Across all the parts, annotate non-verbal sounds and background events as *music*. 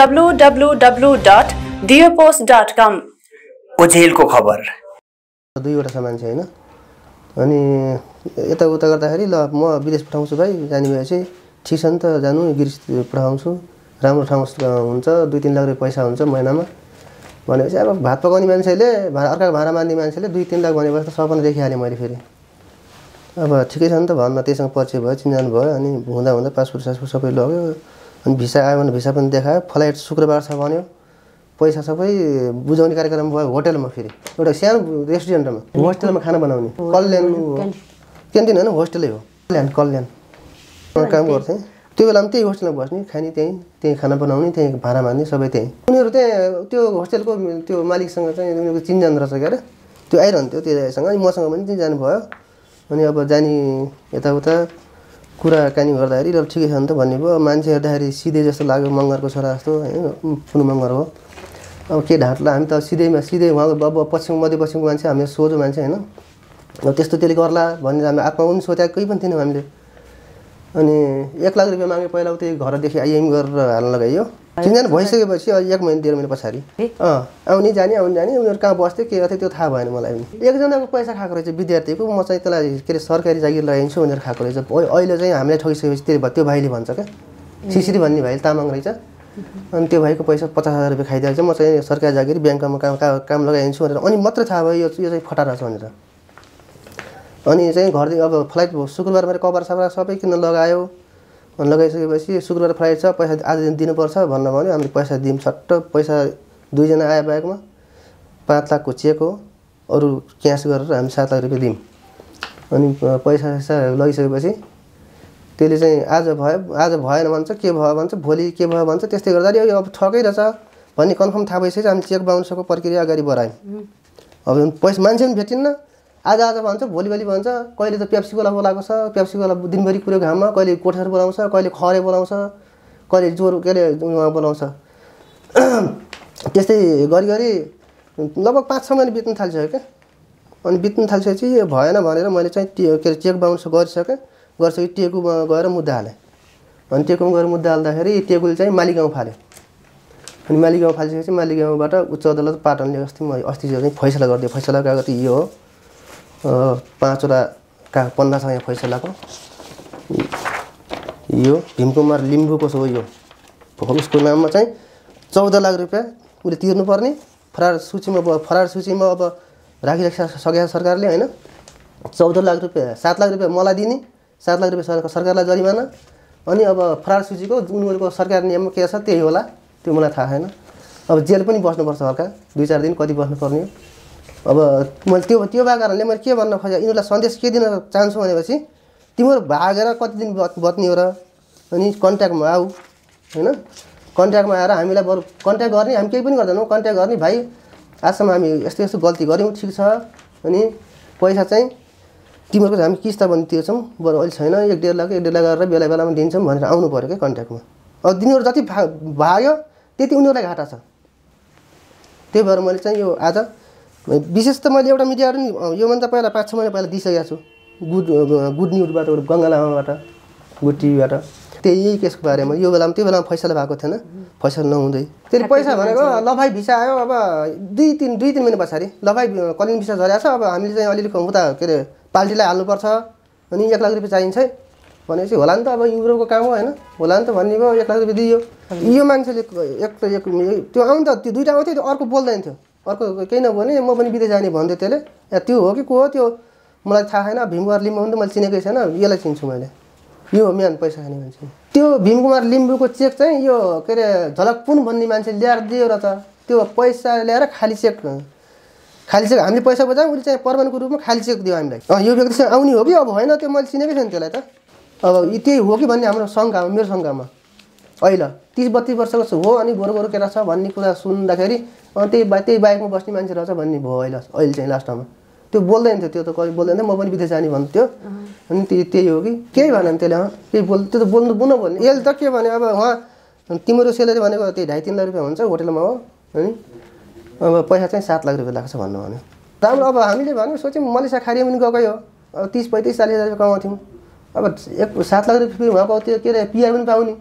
ओझेलको खबर दुईवटा सामान छ होइन अनि यताउता गर्दाखेरि ल म विदेश पठाउँछु भाइ जाने भए चाहिँ ठिक छ नि त जानु गिरिस पठाउँछु राम्रो ठाउँ हुन्छ दुई तिन लाख रुपियाँ पैसा हुन्छ महिनामा भनेपछि अब भात पकाउने मान्छेले भा अर्काको भाँडा मान्ने मान्छेले दुई तिन लाख भनेपछि त सपना देखिहालेँ मैले फेरि अब ठिकै छ नि त भन्न त्यसँग पर्चे भयो चिन्जानु भयो अनि हुँदा हुँदा पासपोर्ट सासपोर्ट सबै लग्यो अनि भिसा आयो भने भिसा पनि देखायो फ्लाइट शुक्रबार छ भन्यो पैसा सबै बुझाउने कार्यक्रम भयो होटेलमा फेरि एउटा सानो रेस्टुरेन्टमा होस्टेलमा खाना बनाउने कल्याण क्यान्टिन होइन होस्टेलै हो कल्याण कल्याण काम गर्थेँ त्यो बेला पनि त्यही होस्टेलमा बस्ने खाने त्यहीँ त्यहीँ खाना बनाउने त्यहीँ भाडा मार्ने सबै त्यहीँ उनीहरू त्यहाँ त्यो होस्टेलको त्यो मालिकसँग चाहिँ उनीहरूको चिनजान रहेछ क्या त्यो आइरहन्थ्यो त्यो मसँग पनि त्यहीँ भयो अनि अब जाने यताउता कुराकानी गर्दाखेरि ल ठिकै छ नि त भन्ने भयो मान्छे हेर्दाखेरि सिधै जस्तो लाग्यो मगरको छोरा जस्तो होइन ठुलो मङ्गर हो अब के ढाँट्ला हामी त सिधैमा सिधै उहाँको अब पश्चिम मध्य पश्चिमको मान्छे हामीले सोझो मान्छे होइन अब त्यस्तो त्यसले गर्ला भनेर हामी आत्मा पनि सोचेको कोही पनि थिएनौँ हामीले अनि एक लाख रुपियाँ माग्यो पहिला उतै घरदेखि आइएम गरेर हाल्न लगाइयो चिनजान भइसकेपछि एक महिना डेढ महिना पछाडि अँ आउने जाने आउने जाने उनीहरू कहाँ बस्थ्यो के गर्थ्यो त्यो थाहा भएन मलाई पनि एकजनाको पैसा खाएको रहेछ विद्यार्थीको म चाहिँ त्यसलाई के अरे सरकारी जागिर लगाइदिन्छु भनेर खाएको रहेछ अहिले चाहिँ हामीलाई ठगिसकेपछि त्यो त्यो भाइले भन्छ क्या सिसिरी भन्ने भाइले तामाङ रहेछ अनि त्यो भाइको पैसा पचास हजार रुपियाँ खाइदिएर चाहिँ म चाहिँ सरकारी जागिर ब्याङ्कमा काम काम लगाइदिन्छु भनेर अनि मात्रै थाहा भयो यो चाहिँ फटारा रहेछ भनेर अनि चाहिँ घरदेखि अब फ्लाइट शुक्रबार मेरो कभर सबर सबै किन्न लगायो लगाइसकेपछि शुक्रबार फ्लाइट छ पैसा आज दिनुपर्छ भन्न भन्यो हामीले पैसा दियौँ छट्ट पैसा दुईजना आयो ब्यागमा पाँच लाखको चेक हो अरू क्यास गरेर हामी सात लाख रुपियाँ दियौँ अनि पैसा सैसा लगिसकेपछि त्यसले चाहिँ आज भयो आज भएन भन्छ के भयो भन्छ भोलि के भयो भन्छ त्यस्तै गर्दा यो अब रहेछ भन्ने कन्फर्म थाहा भइसकेपछि हामी चेक बााउन्सको प्रक्रिया अगाडि बढायौँ अब पैसा मान्छे पनि भेटिन्न आज आज भन्छ भोलि भोलि भन्छ कहिले त प्याप्सीकोला बोलाएको छ प्याप्सीकोला दिनभरि कुरो घाममा कहिले कोठार बोलाउँछ कहिले खरे बोलाउँछ कहिले ज्वरो के अरे बोलाउँछ *clears throat* त्यस्तै गरी गरी लगभग पाँच छ महिना बित्नु थालिसक्यो क्या अनि बित्नु थालिसकेपछि भएन भनेर मैले चाहिँ टे के अरे चेक बााउन्स गरिसकेँ गरिसकेँ टेकुमा गएर मुद्दा हालेँ अनि टेकुमा गएर मुद्दा हाल्दाखेरि टेकुले चाहिँ मालिगाउँ फाल्यो अनि मालिगाउँ फालिसकेपछि मालिगाउँबाट उच्च अदालत पाटनले अस्ति अस्ति चाहिँ फैसला गरिदियो फैसला गएको त यो हो पाँचवटा का छ यहाँ फैसलाको यो भीमकुमार लिम्बूको छ यो उसको नाममा चाहिँ चौध लाख रुपियाँ उसले तिर्नुपर्ने फरार सूचीमा फरार सूचीमा अब राखिराख सकेको सरकारले होइन चौध लाख रुपियाँ सात लाख रुपियाँ मलाई दिने सात लाख रुपियाँ सरकारलाई जरिमाना अनि अब फरार सूचीको उनीहरूको सरकार नियम के छ त्यही होला त्यो मलाई थाहा छैन अब जेल पनि बस्नुपर्छ हल्का दुई चार दिन कति बस्नुपर्ने हो अब मैले त्यो त्यो भएको कारणले मैले के भन्न खोजेँ यिनीहरूलाई सन्देश के दिन चाहन्छु भनेपछि तिमीहरू भागेर कति दिन बत्ने हो र अनि कन्ट्याक्टमा आऊ होइन कन्ट्याक्टमा आएर हामीलाई बरु कन्ट्याक्ट गर्ने हामी केही पनि गर्दैनौँ कन्ट्याक्ट गर्ने भाइ आजसम्म हामी यस्तो यस्तो गल्ती गऱ्यौँ ठिक छ अनि पैसा चाहिँ तिमीहरूको हामी किस्ता किस्ताबन्दी तिर्छौँ बरु अहिले छैन एक डेढ लाख एक डेढ लाख गरेर बेला बेलामा दिन्छौँ भनेर आउनु पऱ्यो क्या कन्ट्याक्टमा अब तिनीहरू जति भा भाग्यो त्यति उनीहरूलाई घाटा छ त्यही भएर मैले चाहिँ यो आज विशेष त मैले एउटा मिडियाहरू नि योभन्दा पहिला पाँच छ महिना पहिला दिइसकेको छु गुड गुड न्युजबाट गङ्गा लामाबाट गुड टिभीबाट त्यही केसको बारेमा यो बेलामा त्यो बेलामा फैसला भएको थिएन फैसला नहुँदै त्यसले पैसा भनेको लफाइ भिसा आयो अब दुई तिन दुई तिन महिना पछाडि लफाइ कलिङ भिसा झरेको छ अब हामीले चाहिँ अलिअलि उता के अरे पाल्टीलाई हाल्नुपर्छ अनि एक लाख रुपियाँ चाहिन्छ भनेपछि होला नि त अब युरोको काम हो होइन होला नि त भन्ने भयो एक लाख रुपियाँ दियो यो मान्छेले एक त एक त्यो आउँ त त्यो दुइटा आउँथ्यो त्यो अर्को बोल्दैन थियो अर्को केही नभने म पनि विदेश जाने भन्थ्यो त्यसले या त्यो हो कि को हो त्यो मलाई थाहा छैन भीमकुमार लिम्बू पनि त मैले चिनेकै छैन यसलाई चिन्छु मैले यो हो म्यान पैसा खाने मान्छे त्यो भीमकुमार लिम्बूको चेक चाहिँ यो के अरे झलकपुन भन्ने मान्छे ल्याएर दियो र त त्यो पैसा ल्याएर खाली चेक खाली चेक हामीले पैसा बजायौँ उसले चाहिँ प्रमाणको रूपमा खाली चेक दियो हामीलाई यो व्यक्ति चाहिँ आउने हो कि अब होइन त्यो मैले चिनेकै छैन त्यसलाई त अब त्यही हो कि भन्ने हाम्रो शङ्का मेरो शङ्कामा अहिले तिस बत्तिस वर्षको हो अनि गोरु गोरु केटा छ भन्ने कुरा सुन्दाखेरि अनि त्यही बा त्यही बाइकमा बस्ने मान्छे रहेछ भन्ने भयो अहिले अहिले चाहिँ लास्टमा त्यो बोल्दैन थियो त्यो त कहिले बोल्दैन थियो म पनि विदेश जाने भन्थ्यो अनि त्यो त्यही हो कि केही भएन त्यसले अँ केही बोल् त्यो त बोल्नु बुन भन्ने यसले त के भन्यो अब उहाँ तिम्रो सेलेरी भनेको त्यही ढाई तिन लाख रुपियाँ हुन्छ होटेलमा हो अनि अब पैसा चाहिँ सात लाख रुपियाँ लाग्छ भन्नु भने राम्रो अब हामीले भन्यो सोच्यौँ मलेसिया खारिया पनि गएकै हो अब तिस पैँतिस चालिस हजार रुपियाँ कमाउँथ्यौँ अब एक सात लाख रुपियाँ फेरि उहाँको त्यो के अरे पिआर पनि पाउने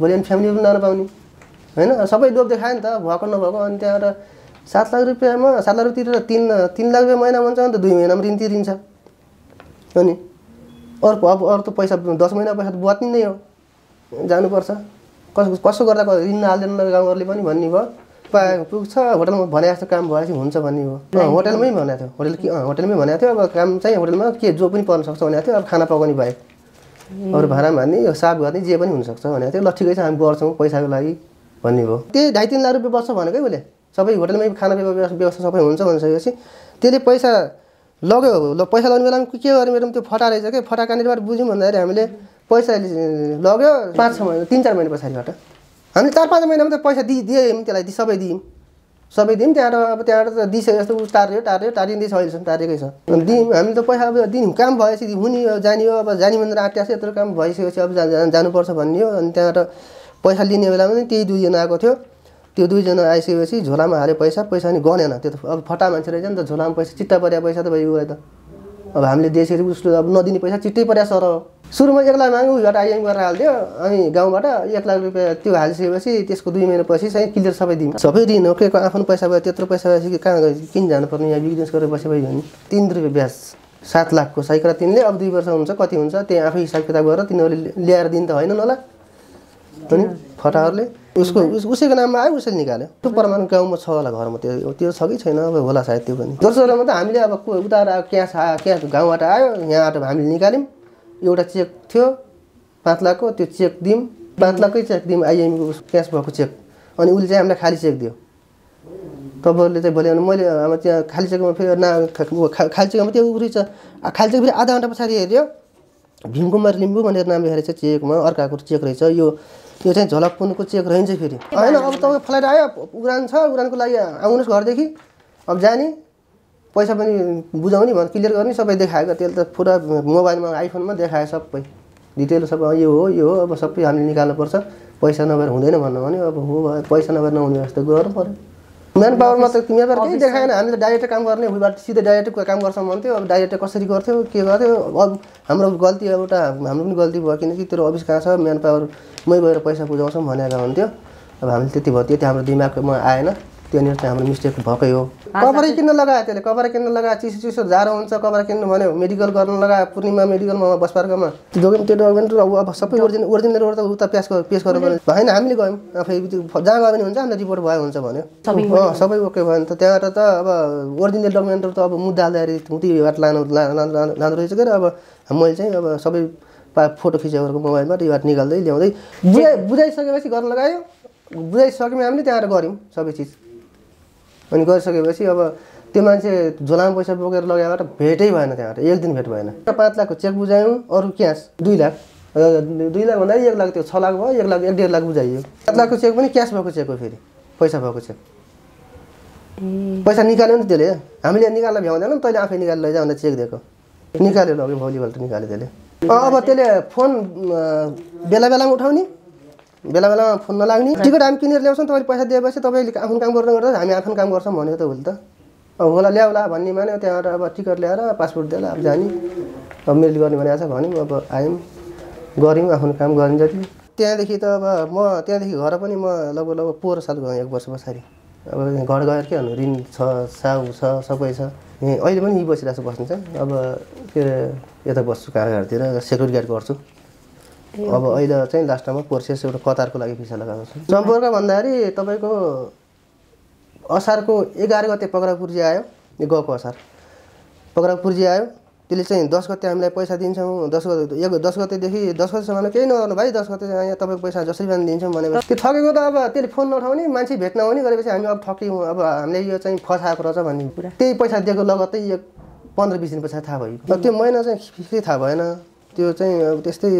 भोलि अनि फ्यामिली पनि पाउने होइन सबै डोप देखायो नि त भएको नभएको अनि त्यहाँबाट सात लाख रुपियाँमा सात लाख रुपियाँ तिरेर तिन तिन लाख रुपियाँ महिना हुन्छ नि त दुई महिनामा ऋण तिरिन्छ अनि अर्को अब अरू त पैसा दस महिना पैसा त बत्नी नै हो जानुपर्छ कसो कसो गर्दा ऋण हाल्दैन गाउँहरूले पनि भन्ने भयो पायो पुग्छ होटलमा भने जस्तो काम भएपछि हुन्छ भन्ने हो होटलमै भनेको थियो होटल होटलमै भनेको थियो अब काम चाहिँ होटलमा के जो पनि पर्न सक्छ भनेको थियो अब खाना पकाउने भए अरू भाँडामा हाल्ने यो साफ गर्ने जे पनि हुनसक्छ भनेको थियो ल ठिकै छ हामी गर्छौँ पैसाको लागि भन्ने भयो त्यही ढाई तिन लाख रुपियाँ बस्छ भनेकै उसले सबै होटलमै खाना व्यवस्था सबै हुन्छ भनिसकेपछि त्यसले पैसा लग्यो ल पैसा लगाउने बेलामा के गर्ने मेरो त्यो फटा रहेछ क्या फटा कहाँनिरबाट बुझ्यौँ भन्दाखेरि हामीले पैसा लग्यो पाँच छ महिना तिन चार महिना पछाडिबाट हामीले चार पाँच महिनामा त पैसा दिइ दियौँ त्यसलाई सबै दियौँ सबै दिन त्यहाँबाट अब त्यहाँबाट त दिइसक्यो जस्तो उस टार्यो टार्यो टारिँदैछ अहिलेसम्म टारेकै छ अनि हामी हामी त पैसा अब दिन काम भएपछि हुने जाने हो अब जाने भनेर आँट्या छ यत्रो काम भइसकेपछि अब जानुपर्छ भन्ने हो अनि त्यहाँबाट पैसा लिने बेलामा पनि त्यही दुईजना आएको थियो त्यो दुईजना आइसकेपछि झोलामा हाल्यो पैसा पैसा नि गनेन त्यो अब फटा मान्छे रहेछ नि त झोलामा पैसा चित्ता परे पैसा त भयो उसलाई त अब हामीले दिएपछि उसले अब नदिने पैसा चिट्टै पर्या सर सुरुमा एक लाख माग्यो उयोबाट आइएम गरेर हालिदियो अनि गाउँबाट एक लाख रुपियाँ त्यो हालिसकेपछि त्यसको दुई महिनापछि चाहिँ क्लियर सबै दिनु सबै दिन हो के आफ्नो पैसा भयो त्यत्रो पैसा भएपछि कहाँ गयो किन जानुपर्ने यहाँ बिजनेस गरेर बसे भयो भने तिन रुपियाँ ब्याज सात लाखको साइकल तिनले अब दुई वर्ष हुन्छ कति हुन्छ त्यहाँ आफै हिसाब किताब गरेर तिनीहरूले ल्याएर दिनु त होइन होला अनि फटाहरूले उसको उसैको नाममा आयो उसैले निकाल्यो त्यो परमाणु गाउँमा छ होला घरमा त्यो त्यो छ कि छैन अब होला सायद त्यो पनि दोस्रो दोस्रोमा त हामीले अब उता अब क्यास आयो क्यास गाउँबाट आयो यहाँबाट हामीले निकाल्यौँ एउटा चेक थियो पाँच लाखको त्यो चेक दियौँ पाँच लाखकै चेक दियौँ आइएमको क्यास भएको चेक अनि उसले चाहिँ हामीलाई खाली चेक दियो तपाईँहरूले चाहिँ भोलि मैले अब त्यहाँ खाली चेकमा फेरि ना खाली चेकमा त्यो उयो छ खाली चेक फेरि आधा घन्टा पछाडि हेऱ्यो भीमकुमार लिम्बू भनेर नाम लेखेर चाहिँ चेकमा अर्काको चेक रहेछ यो त्यो चाहिँ झलक झलकपुनको चेक रहन्छ फेरि होइन अब तपाईँ फलाएर आयो उडान छ उडानको लागि आउनुहोस् घरदेखि अब जाने पैसा पनि बुझाउने भन्नु क्लियर गर्ने सबै देखाएको त्यसले त पुरा मोबाइलमा आइफोनमा देखायो सबै डिटेल सबै यो हो यो हो अब सबै हामीले निकाल्नुपर्छ पैसा नभएर हुँदैन भन्नु भने अब हो पैसा नभएर नहुने जस्तो गर्नु पऱ्यो म्यान पावरमा त म्यान केही देखाएन हामी त डाइरेक्ट काम गर्ने उबाट सिधै डाइरेक्ट काम गर्छ भन्थ्यो अब डाइरेक्ट कसरी गर्थ्यो के गर्थ्यो अब हाम्रो गल्ती एउटा हाम्रो पनि गल्ती भयो किनकि तेरो अफिस कहाँ छ म्यान पावरमै गएर पैसा बुझाउँछौँ भनेर भन्थ्यो अब हामीले त्यति भयो त्यति हाम्रो दिमागमा आएन त्यहाँनिर चाहिँ हाम्रो मिस्टेक भएकै हो कभरै किन्न लगायो त्यसले कभर किन्न लगायो चिसो चिसो जाडो हुन्छ कभर किन्नु भन्यो मेडिकल गर्न लगायो पूर्णिमा मेडिकलमा बसपार्कमा त्यो डोक्युमेन्ट त्यो डकुमेन्ट अब सबै ओरिजिन ओरिजिनल त उता प्यास पेस गर्नु पर्ने होइन हामीले गयौँ आफै जहाँ गयो भने हुन्छ अन्त रिपोर्ट भयो हुन्छ भन्यो अँ सबै ओके भयो भने त त्यहाँबाट त अब ओरिजिनल डकुमेन्टहरू त अब मुद्दा हाल्दाखेरि त्यहीबाट लानु लाँदो रहेछ क्या अब मैले चाहिँ अब सबै पा फोटो खिचेको मोबाइलमा त्यो यो निकाल्दै ल्याउँदै बुझाइ बुझाइसकेपछि गर्न लगायो बुझाइसक्यौँ हामीले त्यहाँबाट गऱ्यौँ सबै चिज अनि गरिसकेपछि अब त्यो मान्छे झोलामा पैसा बोकेर लगाएर भेटै भएन त्यहाँबाट एक दिन भेट भएन पाँच लाखको चेक बुझायौँ अरू क्यास दुई लाख दुई लाख भन्दा एक लाख त्यो छ लाख भयो एक लाख एक डेढ लाख बुझाइयो पाँच लाखको चेक पनि क्यास भएको चेक हो फेरि पैसा भएको चेक पैसा निकाल्यो नि त्यसले हामीले निकाल्न भ्याउँदैन नि तैँले आफै निकालेर लैजा भन्दा चेक दिएको निकाल्यो लग्यो भोलिपल्ट निकाल्यो त्यसले अब त्यसले फोन बेला बेलामा उठाउने बेला बेलामा फोन नलाग्ने टिकट हामी किनेर ल्याउँछौँ तपाईँले पैसा दिएपछि तपाईँले आफ्नो काम गर्नु गर्दा हामी आफ्नो काम गर्छौँ भन्यो त भोलि त अब होला ल्याउला भन्ने मान्यो त्यहाँबाट अब टिकट ल्याएर पासपोर्ट दिएर अब जाने अब मेल गर्ने भनेको छ भन्यौँ अब आयौँ गऱ्यौँ आफ्नो काम गर्ने जति त्यहाँदेखि त अब म त्यहाँदेखि घर पनि म लगभग लगभग पोहोर साल गएँ एक वर्ष पछाडि अब घर गएर के भन्नु ऋण छ साउ छ सबै छ अहिले पनि यहीँ बसिरहेको छु बस्नु चाहिँ अब के अरे यता बस्छु कहाँ घरतिर सेक्युरिटी गार्ड गर्छु अब अहिले चाहिँ लास्टमा प्रोसेस एउटा कतारको लागि भिसा लगाएको छु सम्पर्क भन्दाखेरि तपाईँको असारको एघार गते पुर्जी आयो गएको असार पुर्जी आयो त्यसले चाहिँ दस गते हामीलाई पैसा दिन्छौँ दस गते एक दस गतेदेखि दस गतेसम्म केही नगर्नु भाइ दस गते यहाँ तपाईँको पैसा जसरी पनि दिन्छौँ भनेर त्यो ठगेको त अब त्यसले फोन नठाउने मान्छे भेट्न आउने गरेपछि हामी अब ठक्यौँ अब हामीले यो चाहिँ फसाएको रहेछ भन्ने कुरा त्यही पैसा दिएको लगत्तै एक पन्ध्र बिस दिन पछाडि थाहा भयो त्यो महिना चाहिँ फेरि थाहा भएन त्यो चाहिँ अब त्यस्तै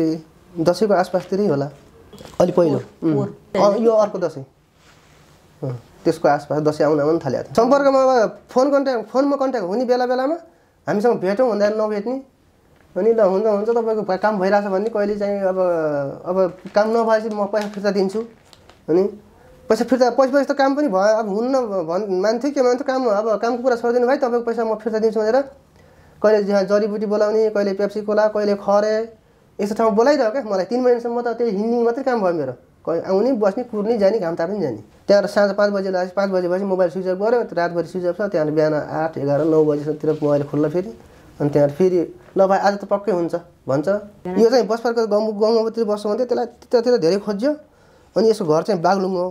दसैँको आसपासतिरै होला अलि पहिलो यो अर्को दसैँ त्यसको आसपास दसैँ आउन आउन थालेको सम्पर्कमा अब फोन कन्ट्याक्ट फोनमा कन्ट्याक्ट हुने बेला बेलामा हामीसँग भेटौँ भन्दा नभेट्ने अनि ल हुन्छ हुन्छ तपाईँको काम भइरहेछ भने कहिले चाहिँ अब अब काम नभएपछि म पैसा फिर्ता दिन्छु अनि पैसा फिर्ता पैसा पैसा त काम पनि भयो अब हुन्न भन् मान्थ्यो के मान्थ्यो काम अब कामको कुरा छोडिदिनु भाइ तपाईँको पैसा म फिर्ता दिन्छु भनेर कहिले जहाँ जडीबुटी बोलाउने कहिले पेप्सी कोला कहिले खरे यस्तो ठाउँ बोलाइरह क्या मलाई तिन महिनासम्म त त्यो हिँड्ने मात्रै काम भयो मेरो कहीँ आउने बस्ने कुर्ने जाने घाम पनि जाने त्यहाँबाट साँझ पाँच बजी लाग्छ पाँच बजी भएपछि मोबाइल स्विच अफ गऱ्यो रातभरि स्विच अफ छ त्यहाँबाट बिहान आठ एघार नौ बजीसम्मतिर मोबाइल खोल्ला फेरि अनि त्यहाँबाट फेरि ल भाइ आज त पक्कै हुन्छ भन्छ यो चाहिँ बसपार्क गाउँ गाउँमातिर बस्छ भने त्यसलाई त्यतातिर धेरै खोज्यो अनि यसको घर चाहिँ बाग्लुङ हो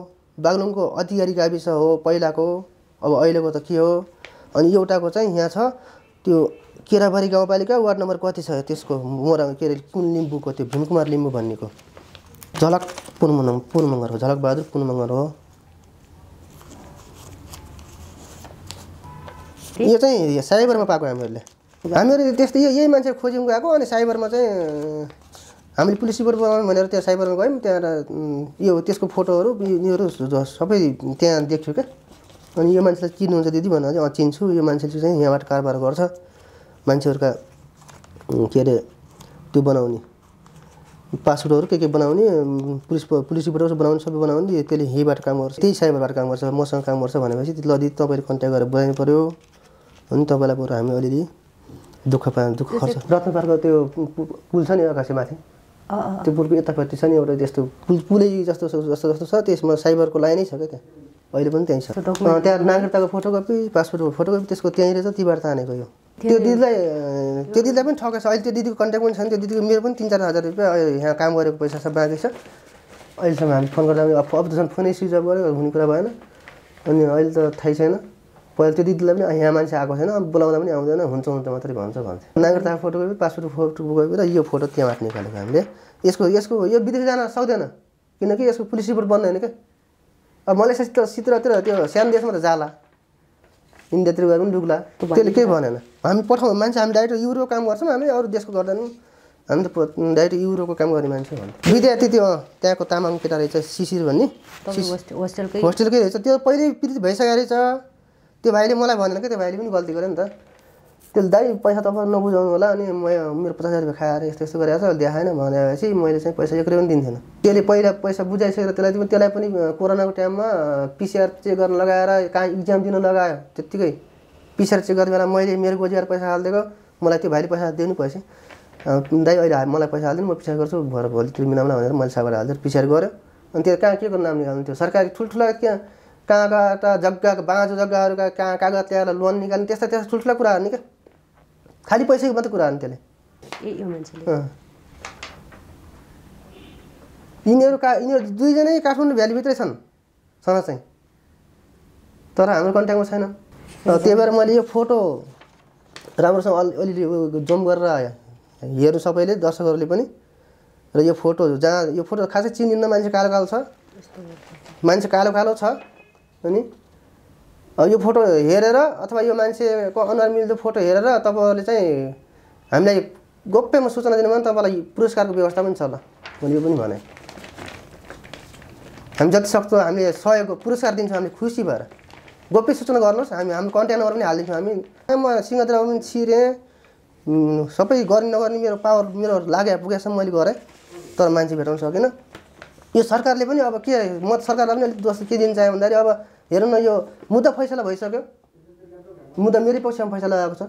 बाग्लुङको अधिकारी गाविस हो पहिलाको अब अहिलेको त के हो अनि एउटाको चाहिँ यहाँ छ त्यो केराबारी गाउँपालिका वार्ड नम्बर कति छ त्यसको मोरा के अरे कुन लिम्बूको त्यो भीमकुमार लिम्बू भन्नेको झलक पुनमङ पुनमङ्गर हो झलक बहादुर पुनमङ्गर हो यो चाहिँ साइबरमा पाएको हामीहरूले हामीहरू त्यस्तै यो यही मान्छे खोज्यौँ गएको अनि साइबरमा चाहिँ हामीले पुलिस रिपोर्ट बनाउनु भनेर त्यहाँ साइबरमा गयौँ त्यहाँ यो त्यसको फोटोहरू यिनीहरू सबै त्यहाँ देख्छु क्या अनि यो मान्छेलाई चिन्नुहुन्छ दिदी भन्नु चाहिँ चिन्छु यो मान्छेले चाहिँ यहाँबाट कारोबार गर्छ मान्छेहरूका के अरे त्यो बनाउने पासपोर्टहरू के के बनाउने पुलिस पुलिस रिपोर्टहरू बनाउने सबै बनाउने त्यसले यहीँबाट काम गर्छ त्यही साइबरबाट काम गर्छ मसँग काम गर्छ भनेपछि ल दिदी तपाईँले कन्ट्याक्ट गरेर बनाउनु पऱ्यो अनि तपाईँलाई बरु हामी अलिअलि दुःख पा दुःख खर्च रत्न पार्कको त्यो पुल छ नि आकाशमाथि त्यो पुलको यतापट्टि छ नि एउटा त्यस्तो पुल पुलै जस्तो जस्तो जस्तो छ त्यसमा साइबरको लाइनै छ क्या त्यहाँ अहिले पनि त्यहीँ छ त्यहाँ नागरिकताको फोटोकपी पासपोर्टको फोटोकपी त्यसको रहेछ रहेछ तीबाट तानेको यो त्यो दिदीलाई त्यो दिदीलाई पनि ठगेको छ अहिले त्यो दिदीको कन्ट्याक्ट पनि छैन त्यो दिदीको मेरो पनि तिन चार हजार रुपियाँ यहाँ काम गरेको पैसा सब बाँकी छ अहिलेसम्म हामी फोन गर्दा अब त झन् फोनै स्विच अफ गऱ्यो हुने कुरा भएन अनि अहिले त थाहै छैन पहिला त्यो दिदीलाई पनि यहाँ मान्छे आएको छैन बोलाउँदा पनि आउँदैन हुन्छ हुन्छ मात्रै भन्छ भन्छ नागरिकता फोटो गयो पासपोर्ट फोटो गयो र यो फोटो त्यहाँ माथि निकालेको हामीले यसको यसको यो विदेश जान सक्दैन किनकि यसको पुलिस रिपोर्ट बन्दैन क्या अब मलाई मलेसियासित सिततिर त्यो सानो देशमा त जाला इन्डियातिर त्रिभुवन पनि डुग्ला त्यसले केही भनेन हामी पठाउँ मान्छे हामी डाइरेक्ट युरो काम गर्छौँ हामी अरू देशको गर्दैनौँ हामी त डाइरेक्ट युरोको काम गर्ने मान्छे भन्छ विद्यार्थी त्यो त्यहाँको तामाङ केटा रहेछ शिशिर भन्ने होस्टेलकै होस्टेलकै रहेछ त्यो पहिल्यै पीडित भइसकेको रहेछ त्यो भाइले मलाई भनेन कि त्यो भाइले पनि गल्ती गऱ्यो नि त त्यसले दाइ पैसा तपाईँ नबुझाउनु होला अनि म मेरो पचास हजार रुपियाँ खाएर यस्तो यस्तो गरेर छ देखाएन भनेपछि मैले चाहिँ पैसा एक रुपियाँ पनि दिन्थेन त्यसले पहिला पैसा बुझाइसकेर त्यसलाई त्यसलाई पनि कोरोनाको टाइममा पिसिआर चेक गर्न लगाएर कहाँ इक्जाम दिन लगायो त्यत्तिकै पिसिआर चेक गर्ने बेला मैले मेरो गोजीबाट पैसा हालिदिएको मलाई त्यो भाइले पैसा दिनु पैसा दाइ अहिले मलाई पैसा हालिदिनु म पिसिआर गर्छु भर भोलि त्यो मिलाउन भनेर मैले साबर हालिदिएर पिसिआर गऱ्यो अनि त्यो कहाँ के गर्नु नाम निकाल्नु थियो सरकारी ठुल्ठुला त्यहाँ कहाँ कहाँ जग्गाको बाँझो जग्गाहरूका कहाँ कागज ल्याएर लोन निकाल्ने त्यस्तो त्यस्ता ठुल्ठुला कुराहरू नि क्या खालि पैसाको मात्रै कुरा हो नि त्यसले यिनीहरू का यिनीहरू दुईजनै काठमाडौँ भ्यालीभित्रै छन् सँग चाहिँ तर हाम्रो कन्ट्याक्टमा छैन त्यही भएर मैले यो फोटो राम्रोसँग अलि अलिअलि जम गरेर हेर्नु सबैले दर्शकहरूले पनि र यो फोटो जहाँ यो फोटो खासै चिनिन्न मान्छे कालो कालो छ मान्छे कालो कालो छ अनि यो फोटो हेरेर अथवा यो मान्छेको अनुहार मिल्दो फोटो हेरेर तपाईँहरूले चाहिँ हामीलाई गोप्यमा सूचना दिनुभयो भने तपाईँलाई पुरस्कारको व्यवस्था पनि छ ल मैले यो पनि भने हामी जति सक्छौँ हामीले सहयोग पुरस्कार दिन्छौँ हामीले खुसी भएर गोप्य सूचना गर्नुहोस् हामी हाम्रो कन्ट्याक्ट नम्बर पनि हालिदिन्छौँ हामी म सिंहद्रामा पनि छिरेँ सबै गर्ने नगर्ने मेरो पावर मेरो लागे पुगेसम्म मैले गरेँ तर मान्छे भेटाउन सकिनँ यो सरकारले पनि अब के म सरकारलाई पनि अलिक दोष के दिन चाहेँ भन्दाखेरि अब हेरौँ न यो मुद्दा फैसला भइसक्यो मुद्दा मेरै पक्षमा फैसला आएको छ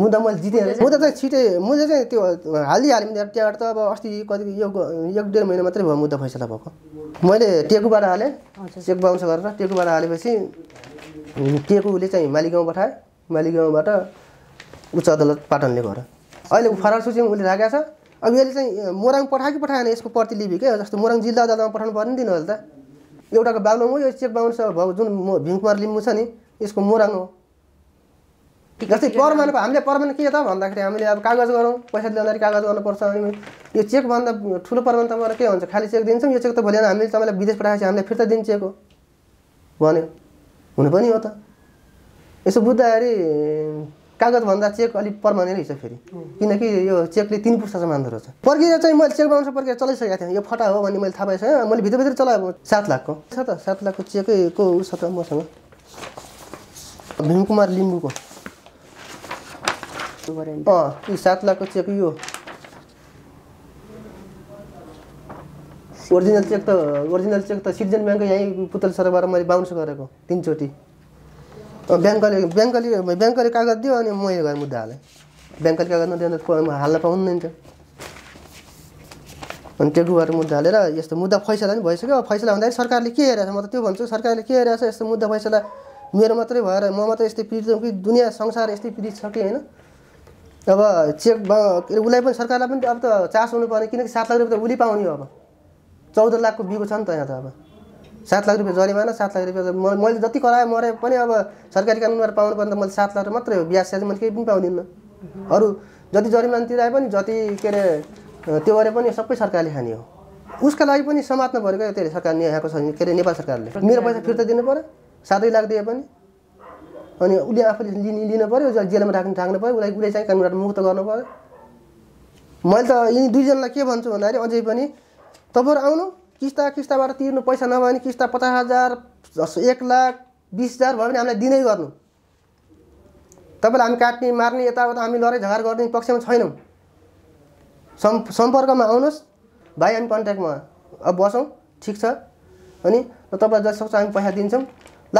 मुद्दा मैले जितेँ अरे मुद्दा चाहिँ छिटै मुद्दा चाहिँ त्यो हालिहालेँ भने त्यहाँबाट त अब अस्ति कति यो एक डेढ महिना मात्रै भयो मुद्दा फैसला भएको मैले टेकुबाट हालेँ चेक बााउन्स गरेर टेकुबाट हालेपछि टेकुले चाहिँ मालिगाउँ पठाएँ मालिगाउँबाट उच्च अदालत पाटनले गएर अहिले फरार सूची उसले राखेको छ अब यसले चाहिँ मोरङ पठायो पठाएन यसको प्रतिलिपि क्या जस्तो मोरङ जिल्ला अदालतमा पठाउनु पर्ने नि तिनीहरूले त एउटाको हो यो चेक बाउन्स भएको जुन म कुमार लिम्बू छ नि यसको मोराङ हो जस्तै परमाणु हामीले परमान के त भन्दाखेरि हामीले अब कागज गरौँ पैसा ल्याउँदाखेरि कागज गर्नुपर्छ यो चेकभन्दा ठुलो त तपाईँलाई के हुन्छ खालि चेक दिन्छौँ यो चेक त भोलि हामीले तपाईँलाई विदेश पठाएपछि हामीले फिर्ता दिन्छ चेक हो भन्यो हुनु पनि हो त यसो बुझ्दाखेरि कागजभन्दा चेक अलिक पर्मानेन्ट रहेछ फेरि किनकि यो चेकले तिन पुस्तासम्म मान्दो रहेछ प्रक्रिया चाहिँ मैले चेक बनाउँछ प्रक्रिया चलाइसकेको थिएँ यो फटा हो भने मैले थाहा पाइसकेँ मैले भित्रभित्र चलाएँ सात लाखको छ त सात लाखको चेकैको ऊ छ त मसँग भीमकुमार लिम्बूको अँ यो सात लाखको चेक यो ओरिजिनल चेक त ओरिजिनल चेक त सिटिजन ब्याङ्कको यहीँ पुतल सरबाट मैले बााउन्स गरेको तिनचोटि ब्याङ्कले ब्याङ्कले ब्याङ्कले कागज दियो अनि म यो घर मुद्दा हालेँ ब्याङ्कले कागज नदिएर हाल्न नै थियो अनि त्यो गएर मुद्दा हालेर यस्तो मुद्दा फैसला पनि भइसक्यो अब फैसला हुँदाखेरि सरकारले के हेरेको छ म त त्यो भन्छु सरकारले के हेरेको छ यस्तो मुद्दा फैसला मेरो मात्रै भएर म मात्रै यस्तै पीडित कि दुनियाँ संसार यस्तै पीडित छ कि होइन अब चेक उसलाई पनि सरकारलाई पनि अब त चासो हुनुपर्ने किनकि सात लाख रुपियाँ त उसले पाउने हो अब चौध लाखको बिगो छ नि त यहाँ त अब सात लाख रुपियाँ जरिमाना सात लाख रुपियाँ मैले जति कराएँ मरे पनि अब सरकारी कानुनबाट पाउनुपर्ने त मैले सात लाख मात्रै हो ब्याज स्याज मैले केही पनि पाउँदिनँ अरू जति जरिमाना तिराए पनि जति के अरे त्यो गरे पनि सबै सरकारले खाने हो उसका लागि पनि समात्नु पऱ्यो क्या त्यो सरकार यहाँको के अरे नेपाल सरकारले मेरो पैसा फिर्ता दिनु पऱ्यो सातै लाख दिए पनि अनि उसले आफूले लिने लिनु पऱ्यो जेलमा राख्नु थाक्नु पऱ्यो उसलाई उसले चाहिँ कानुनबाट मुक्त गर्नु पऱ्यो मैले त यिनी दुईजनालाई के भन्छु भन्दाखेरि अझै पनि तपाईँहरू आउनु किस्ता किस्ताबाट तिर्नु पैसा नभए पनि किस्ता पचास हजार एक लाख बिस हजार भयो भने हामीलाई दिनै गर्नु तपाईँलाई हामी काट्ने मार्ने यताउता हामी लडाइँ झगडा गर्ने पक्षमा छैनौँ सम् सम्पर्कमा आउनुहोस् भाइ हामी कन्ट्याक्टमा अब बसौँ ठिक छ अनि तपाईँलाई जतिसक्छ हामी पैसा दिन्छौँ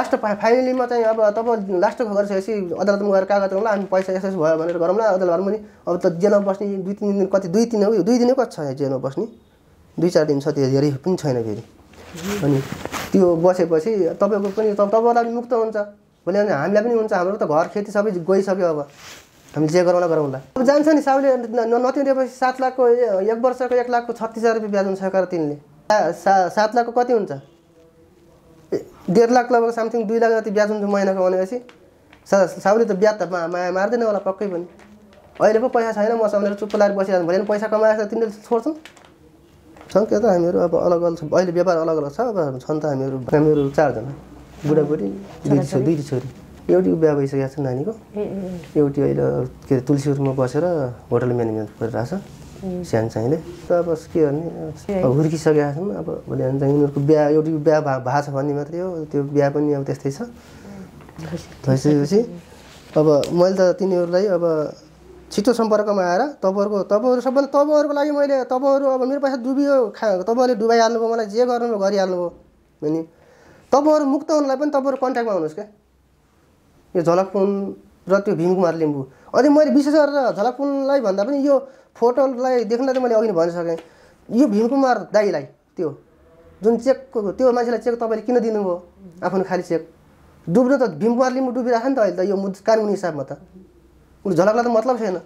लास्ट फाइनलीमा चाहिँ अब तपाईँ लास्ट गरिसकेपछि अदालतमा गएर कागज गरौँला हामी पैसा एक्सेस भयो भनेर गरौँला अदालतमा पनि अब त जेलमा बस्ने दुई तिन दिन कति दुई तिन दुई दिनै कति छ जेलमा बस्ने दुई चार दिन छ त्यो धेरै पनि छैन फेरि अनि त्यो बसेपछि तपाईँको पनि तपाईँलाई पनि मुक्त हुन्छ भोलि अनि हामीलाई पनि हुन्छ हाम्रो त घर खेती सबै गइसक्यो अब हामी जे गरौँला गरौँला अब जान्छ नि साउले नतिरेपछि सात लाखको एक वर्षको एक लाखको छत्तिस हजार रुपियाँ ब्याज हुन्छ सरकार तिनले सा सात लाखको कति हुन्छ डेढ लाख लगभग समथिङ दुई लाख जति ब्याज हुन्छ महिनाको भनेपछि सा साउले त ब्याज त माया मार्दैन होला पक्कै पनि अहिले पो पैसा छैन मसँग चुप्प लाएर बसिरहनु भोलि पैसा कमाएर तिनीहरूले छोड्छौँ छौँ क्या त हामीहरू अब अलग अलग छ अहिले व्यापार अलग अलग छ अब छन् त हामीहरू हामीहरू चारजना बुढाबुढी दुई छोरी दुई छोरी एउटी बिहा भइसकेको छ नानीको एउटी अहिले के अरे तुलसीहरूमा बसेर होटल म्यानेजमेन्ट गरिरहेको छ सानो चाहिँले त अब के गर्ने अब हुर्किसकेका छन् अब भोलि हामी चाहिँ उनीहरूको बिहा एउटी बिहा भएको छ भन्ने मात्रै हो त्यो बिहा पनि अब त्यस्तै छ भइसकेपछि अब मैले त तिनीहरूलाई अब छिटो सम्पर्कमा आएर तपाईँहरूको तपाईँहरू सबभन्दा तपाईँहरूको लागि मैले तपाईँहरू अब मेरो पैसा डुबियो खा तपाईँहरूले डुबाइहाल्नुभयो मलाई जे गर्नुभयो गरिहाल्नुभयो भने तपाईँहरू मुक्त हुनलाई पनि तपाईँहरू कन्ट्याक्टमा हुनुहोस् क्या यो झलकपुन र त्यो भीम कुमार लिम्बू अनि मैले विशेष गरेर झलकपुनलाई भन्दा पनि यो फोटोलाई देख्न त मैले अघि नै भनिसकेँ यो भीमकुमार कुमार दाईलाई त्यो जुन चेकको त्यो मान्छेलाई चेक तपाईँले किन दिनुभयो आफ्नो खाली चेक डुब्नु त भीमकुमार कुमार लिम्बू डुबिरहेको छ नि त अहिले त यो कानुनी हिसाबमा त उसले झलकलाई त मतलब छैन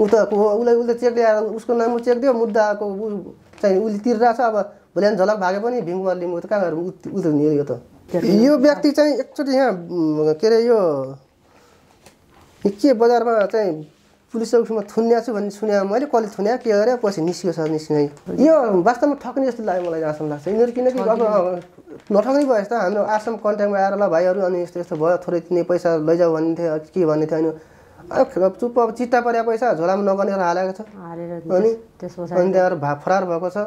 ऊ त उसलाई उसले चेक ल्याएर उसको नाममा चेक दियो मुद्दाको ऊ चाहिँ उसले तिरिरहेको छ अब भोलि झलक भागे पनि भिङ्गुवा लिम्बु त कहाँ गएर ऊ त यो त यो व्यक्ति चाहिँ एकचोटि यहाँ के अरे यो के बजारमा चाहिँ पुलिस चौकीमा थुन्या छु भन्ने सुने मैले कसले थुन्या के गरेँ पछि निस्क्यो सर निस्किने यो वास्तवमा ठक्ने जस्तो लाग्यो मलाई जहाँसम्म लाग्छ यिनीहरू किनकि अब नठक्ने भएछ त हाम्रो आसाम कन्ट्याक्टमा आएर ल भाइहरू अनि यस्तो यस्तो भयो थोरै तिनी पैसा लैजाऊ भन्थ्यो के भन्ने थियो अनि चुप्प अब चित्ता परेको पैसा झोलामा नगनेर हालेको छ अनि अनि त्यहाँबाट भा फरार भएको छ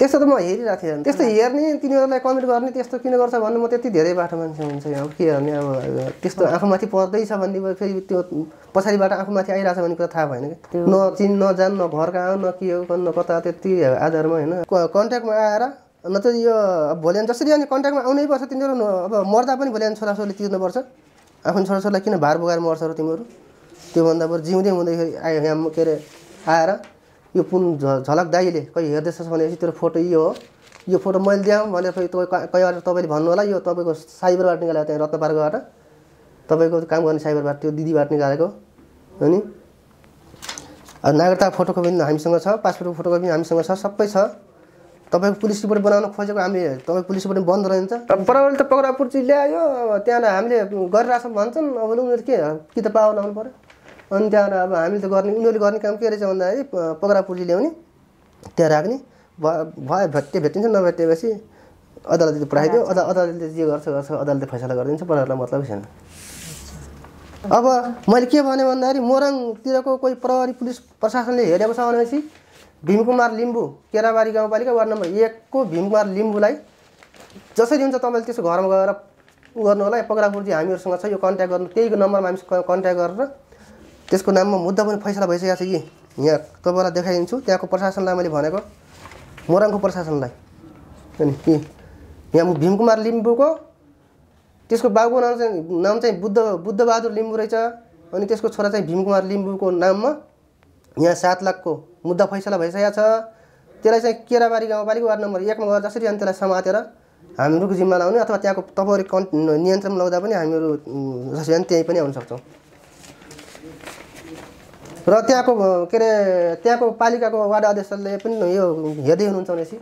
त्यस्तो त म हेरिरहेको थिएँ त्यस्तो हेर्ने तिनीहरूलाई कमेन्ट गर्ने त्यस्तो किन गर्छ भन्नु म त्यति धेरै बाटो मान्छे हुन्छ अब के गर्ने अब त्यस्तो आफूमाथि पर्दैछ भने फेरि त्यो पछाडिबाट आफूमाथि आइरहेछ भन्ने कुरा थाहा भएन कि नचिन नजान न घर कहाँ न के हो न कता त्यति आधारमा होइन कन्ट्याक्टमा आएर न त यो भोलि जसरी अनि कन्ट्याक्टमा आउनै पर्छ तिनीहरू अब मर्दा पनि भोलि अनि छोराछोरीले तिर्नुपर्छ आफ्नो छोराछोरीलाई किन भार बोकाएर मर्छ र तिमीहरू त्योभन्दा बरु जिउँदै हुँदैखेरि आयो यहाँ के अरे आएर यो पुन झलक दाइले खै हेर्दैछस् भनेपछि तेरो फोटो यो हो यो फोटो मैले ल्याऊँ भने फेरि तपाईँ कहीँ तपाईँले भन्नु होला यो तपाईँको साइबरबाट निकालेको त्यहाँ रत्नपार्कबाट तपाईँको काम गर्ने साइबरबाट त्यो दिदीबाट निकालेको हो नि नागरिकता फोटोको पनि हामीसँग छ पासपोर्टको फोटोको पनि हामीसँग छ सबै छ तपाईँको पुलिस रिपोर्ट बनाउन खोजेको हामी तपाईँको पुलिस रिपोर्ट पनि बन्द रहन्छ प्रहरीले त पक्रापुर्ची ल्यायो त्यहाँबाट हामीले गरिरहेछौँ भन्छन् अब उनीहरू के कि त पावर लाउनु पऱ्यो अनि त्यहाँबाट अब हामीले त गर्ने उनीहरूले गर्ने काम के रहेछ भन्दाखेरि पुर्जी ल्याउने त्यहाँ राख्ने भयो भेट्टे भेटिन्छ नभेटेपछि अदालतले पठाइदियो अदा अदालतले जे गर्छ गर्छ अदालतले फैसला गरिदिन्छ प्रहरीलाई मतलब छैन अब मैले के भने भन्दाखेरि मोरङतिरको कोही प्रहरी पुलिस प्रशासनले हेरेको छ भनेपछि भीमकुमार लिम्बू केराबारी गाउँपालिका वार्ड नम्बर एकको भीमकुमार लिम्बूलाई जसरी हुन्छ तपाईँले त्यसो घरमा गएर गर्नु होला पक्रापुर्जी हामीहरूसँग छ यो कन्ट्याक्ट गर्नु त्यही नम्बरमा हामी कन्ट्याक्ट गरेर त्यसको नाममा मुद्दा पनि फैसला भइसकेको छ कि यहाँ तपाईँलाई देखाइदिन्छु त्यहाँको प्रशासनलाई मैले भनेको मोरङको प्रशासनलाई अनि कि यहाँ भीमकुमार लिम्बूको त्यसको बाबुको नाम चाहिँ नाम चाहिँ बुद्ध बुद्धबहादुर लिम्बू रहेछ अनि त्यसको छोरा चाहिँ भीमकुमार लिम्बूको नाममा यहाँ सात लाखको मुद्दा फैसला भइसकेको छ त्यसलाई चाहिँ केराबारी गाउँपालिका वार्ड नम्बर एकमा गएर जसरी अनि त्यसलाई समातेर हामीहरूको जिम्मा लाउने अथवा त्यहाँको तपाईँहरू कन् नियन्त्रण लगाउँदा पनि हामीहरू जसरी त्यहीँ पनि आउन सक्छौँ र त्यहाँको के अरे त्यहाँको पालिकाको वार्ड अध्यक्षले पनि यो हेर्दै हुनुहुन्छ भनेपछि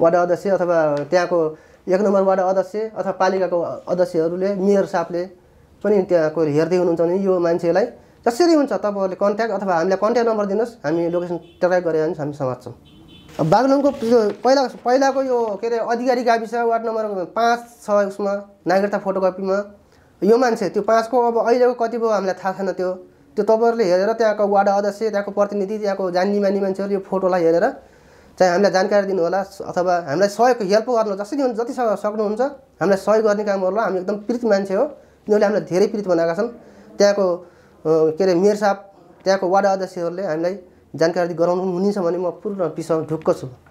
वार्ड अध्यक्ष अथवा त्यहाँको एक नम्बर वार्ड अध्यक्ष अथवा पालिकाको अध्यक्षहरूले मेयर साहबले पनि त्यहाँको हेर्दै हुनुहुन्छ भने यो मान्छेलाई जसरी हुन्छ तपाईँहरूले कन्ट्याक्ट अथवा हामीलाई कन्ट्याक्ट नम्बर दिनुहोस् हामी लोकेसन ट्र्याक गरेर हामी समात्छौँ बागलुङको पहिला पहिलाको यो के अरे अधिकारी गाविस वार्ड नम्बर पाँच छ उसमा नागरिकता फोटोकपीमा यो मान्छे त्यो पाँचको अब अहिलेको कति भयो हामीलाई थाहा छैन त्यो त्यो तपाईँहरूले हेरेर त्यहाँको वार्ड अध्यक्ष त्यहाँको प्रतिनिधि त्यहाँको जान्ने मान्ने मान्छेहरू यो फोटोलाई हेरेर चाहिँ हामीलाई जानकारी दिनुहोला अथवा हामीलाई सहयोग हेल्प गर्नु जसरी हुन्छ जति सक्नुहुन्छ हामीलाई सहयोग गर्ने कामहरूलाई हामी एकदम पीडित मान्छे हो तिनीहरूले हामीलाई धेरै पीडित बनाएका छन् त्यहाँको के अरे मेयर साहब त्यहाँको वार्ड अध्यक्षहरूले हामीलाई जानकारी गराउनु हुनेछ भने म पूर्ण पिस ढुक्क छु